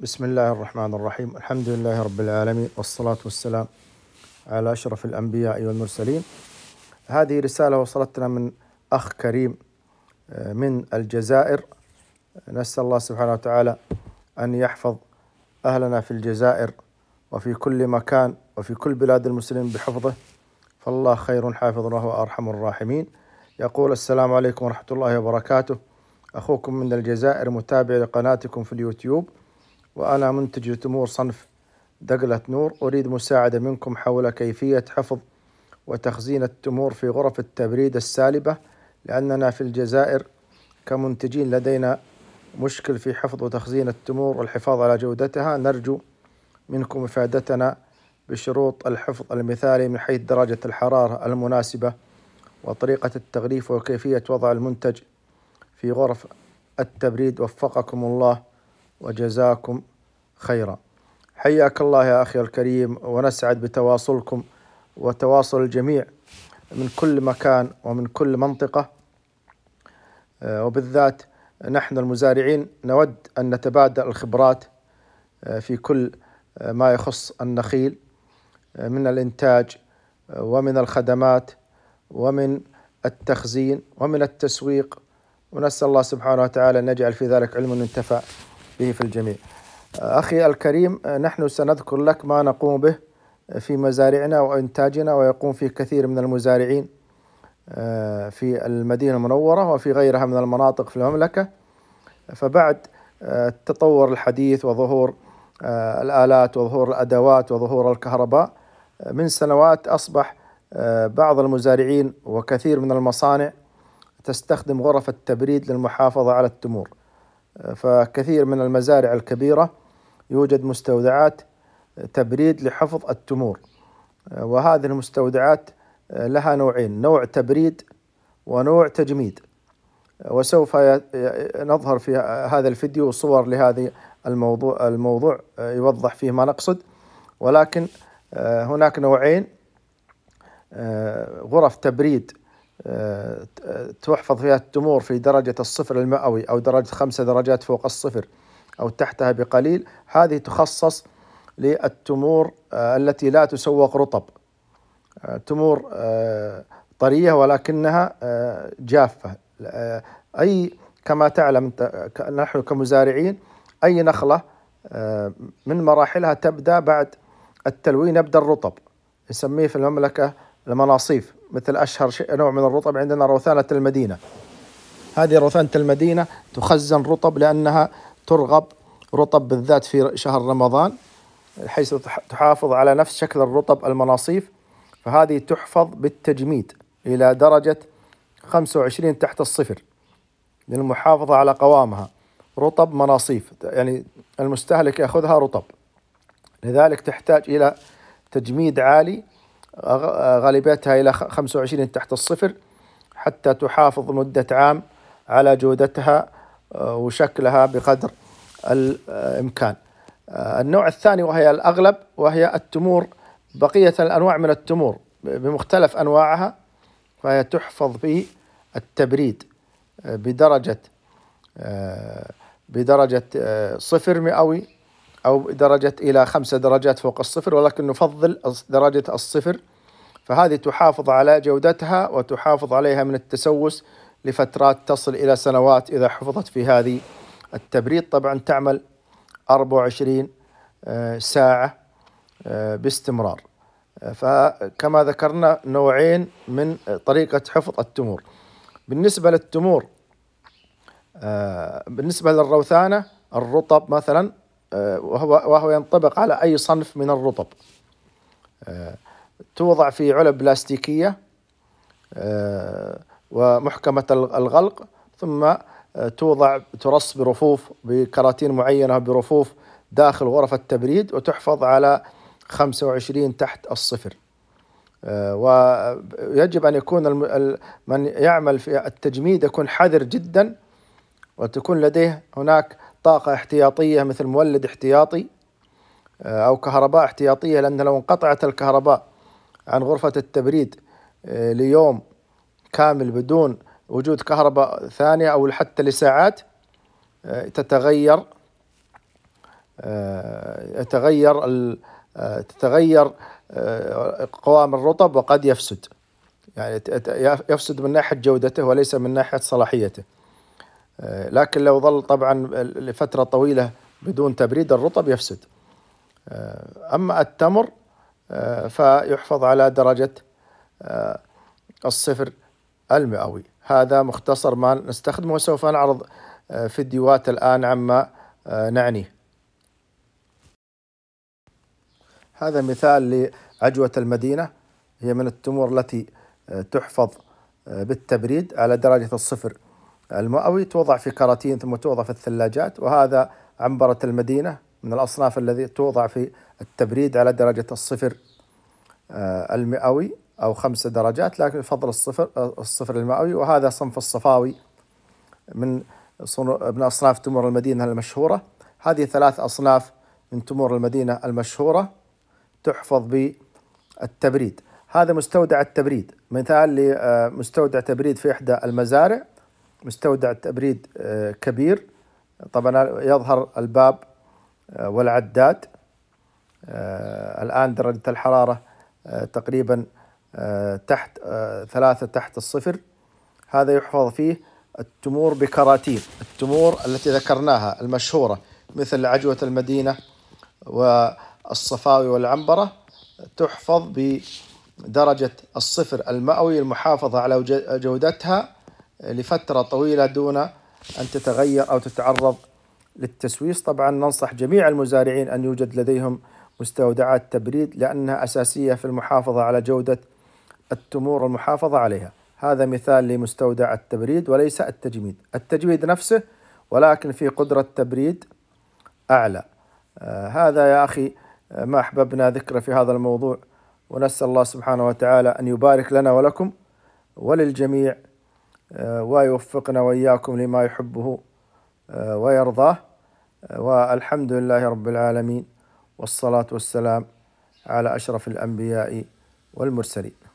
بسم الله الرحمن الرحيم الحمد لله رب العالمين والصلاة والسلام على أشرف الأنبياء والمرسلين هذه رسالة وصلتنا من أخ كريم من الجزائر نسأل الله سبحانه وتعالى أن يحفظ أهلنا في الجزائر وفي كل مكان وفي كل بلاد المسلمين بحفظه فالله خير حافظ الله وأرحم الراحمين يقول السلام عليكم ورحمة الله وبركاته أخوكم من الجزائر متابع لقناتكم في اليوتيوب وأنا منتج تمور صنف دقلة نور أريد مساعدة منكم حول كيفية حفظ وتخزين التمور في غرف التبريد السالبة لأننا في الجزائر كمنتجين لدينا مشكل في حفظ وتخزين التمور والحفاظ على جودتها نرجو منكم إفادتنا بشروط الحفظ المثالي من حيث درجة الحرارة المناسبة وطريقة التغليف وكيفية وضع المنتج في غرف التبريد وفقكم الله وجزاكم خيرا حياك الله يا أخي الكريم ونسعد بتواصلكم وتواصل الجميع من كل مكان ومن كل منطقة آه، وبالذات نحن المزارعين نود أن نتبادل الخبرات آه، في كل آه، ما يخص النخيل من الإنتاج ومن الخدمات ومن التخزين ومن التسويق ونسأل الله سبحانه وتعالى أن يجعل في ذلك علم ينتفع به في الجميع أخي الكريم نحن سنذكر لك ما نقوم به في مزارعنا وإنتاجنا ويقوم فيه كثير من المزارعين آه، في المدينة المنورة وفي غيرها من المناطق في المملكة فبعد التطور آه، الحديث وظهور آه، الآلات وظهور الأدوات وظهور الكهرباء من سنوات أصبح بعض المزارعين وكثير من المصانع تستخدم غرف التبريد للمحافظة على التمور فكثير من المزارع الكبيرة يوجد مستودعات تبريد لحفظ التمور وهذه المستودعات آه، لها نوعين نوع تبريد ونوع تجميد وسوف نظهر في هذا الفيديو صور لهذه الموضوع الموضوع آه، يوضح فيه ما نقصد ولكن آه، هناك نوعين غرف تبريد تحفظ فيها التمور في درجة الصفر المئوي أو درجة خمسة درجات فوق الصفر أو تحتها بقليل هذه تخصص للتمور آه، التي لا تسوق رطب آه، تمور آه، طرية ولكنها جافة أي كما تعلم نحن كمزارعين أي نخلة من مراحلها تبدأ بعد التلوين يبدأ الرطب نسميه في المملكة المناصيف مثل أشهر نوع من الرطب عندنا روثانة المدينة هذه روثانة المدينة تخزن رطب لأنها ترغب رطب بالذات في شهر رمضان حيث تحافظ على نفس شكل الرطب المناصيف فهذه تحفظ بالتجميد إلى درجة 25 تحت الصفر للمحافظة على قوامها رطب مناصيف يعني المستهلك يأخذها رطب لذلك تحتاج إلى تجميد عالي آه، غالبيتها إلى 25 تحت الصفر حتى تحافظ مدة عام على جودتها آه، وشكلها بقدر الإمكان آه، النوع الثاني وهي الأغلب وهي التمور بقية الأنواع من التمور بمختلف أنواعها فهي تحفظ في التبريد بدرجة بدرجة صفر مئوي أو درجة إلى خمسة درجات فوق الصفر ولكن نفضل درجة الصفر فهذه تحافظ على جودتها وتحافظ عليها من التسوس لفترات تصل إلى سنوات إذا حفظت في هذه التبريد طبعا تعمل 24 آه، ساعة آه، باستمرار آه، فكما ذكرنا نوعين من طريقة حفظ التمور بالنسبة للتمور بالنسبة للروثانة الرطب مثلا آه، وهو, وهو ينطبق على أي صنف من الرطب آه، توضع في علب بلاستيكية آه، ومحكمة الغلق ثم توضع ترص برفوف بكراتين معينة برفوف داخل غرف التبريد وتحفظ على 25 تحت الصفر ويجب أن يكون من يعمل في التجميد يكون حذر جدا وتكون لديه هناك طاقة احتياطية مثل مولد احتياطي آه، أو كهرباء احتياطية لأن لو انقطعت الكهرباء عن غرفة التبريد آه، ليوم كامل بدون وجود كهرباء ثانية أو حتى لساعات آه، تتغير يتغير تتغير قوام الرطب وقد يفسد يعني يفسد من ناحية جودته وليس من ناحية صلاحيته آه، لكن لو ظل طبعا لفترة طويلة بدون تبريد الرطب يفسد آه، أما التمر آه، فيحفظ على درجة الصفر المئوي هذا مختصر ما نستخدمه وسوف نعرض فيديوهات الآن عما نعنيه هذا مثال لعجوة المدينة هي من التمور التي تحفظ بالتبريد على درجة الصفر المئوي توضع في كراتين ثم توضع في الثلاجات وهذا عنبرة المدينة من الأصناف الذي توضع في التبريد على درجة الصفر آه، المئوي أو خمسة درجات لكن يفضل الصفر آه، الصفر المئوي وهذا صنف الصفاوي من من أصناف تمور المدينة المشهورة هذه ثلاث أصناف من تمور المدينة المشهورة تحفظ بالتبريد هذا مستودع التبريد مثال لمستودع آه، تبريد في إحدى المزارع مستودع التبريد آه، كبير طبعا يظهر الباب آه، والعداد آه، الآن درجة الحرارة تقريبا تحت ثلاثة تحت الصفر هذا يحفظ فيه التمور بكراتين التمور التي ذكرناها المشهورة مثل عجوة المدينة والصفاوي والعنبرة تحفظ بدرجة الصفر المئوي المحافظة على جودتها لفترة طويلة دون أن تتغير أو تتعرض للتسويس طبعا ننصح جميع المزارعين أن يوجد لديهم مستودعات تبريد لأنها أساسية في المحافظة على جودة التمور والمحافظه عليها هذا مثال لمستودع التبريد وليس التجميد التجميد نفسه ولكن في قدرة تبريد أعلى آه هذا يا أخي آه، ما أحببنا ذكره في هذا الموضوع ونسأل الله سبحانه وتعالى أن يبارك لنا ولكم وللجميع آه، ويوفقنا وإياكم لما يحبه آه، ويرضاه آه، والحمد لله رب العالمين والصلاة والسلام على أشرف الأنبياء والمرسلين